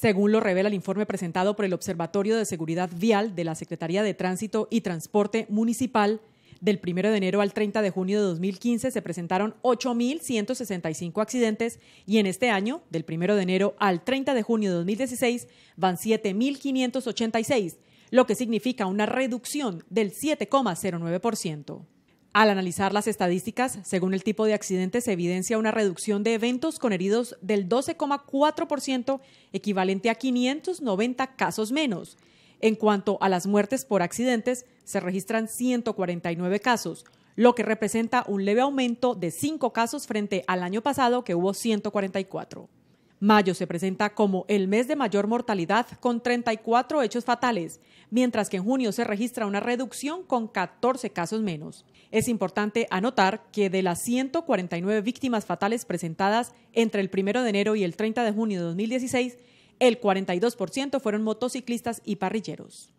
según lo revela el informe presentado por el Observatorio de Seguridad Vial de la Secretaría de Tránsito y Transporte Municipal, del 1 de enero al 30 de junio de 2015 se presentaron 8.165 accidentes y en este año, del 1 de enero al 30 de junio de 2016, van 7.586, lo que significa una reducción del 7,09%. Al analizar las estadísticas, según el tipo de accidentes, se evidencia una reducción de eventos con heridos del 12,4%, equivalente a 590 casos menos. En cuanto a las muertes por accidentes, se registran 149 casos, lo que representa un leve aumento de 5 casos frente al año pasado que hubo 144. Mayo se presenta como el mes de mayor mortalidad con 34 hechos fatales, mientras que en junio se registra una reducción con 14 casos menos. Es importante anotar que de las 149 víctimas fatales presentadas entre el 1 de enero y el 30 de junio de 2016, el 42% fueron motociclistas y parrilleros.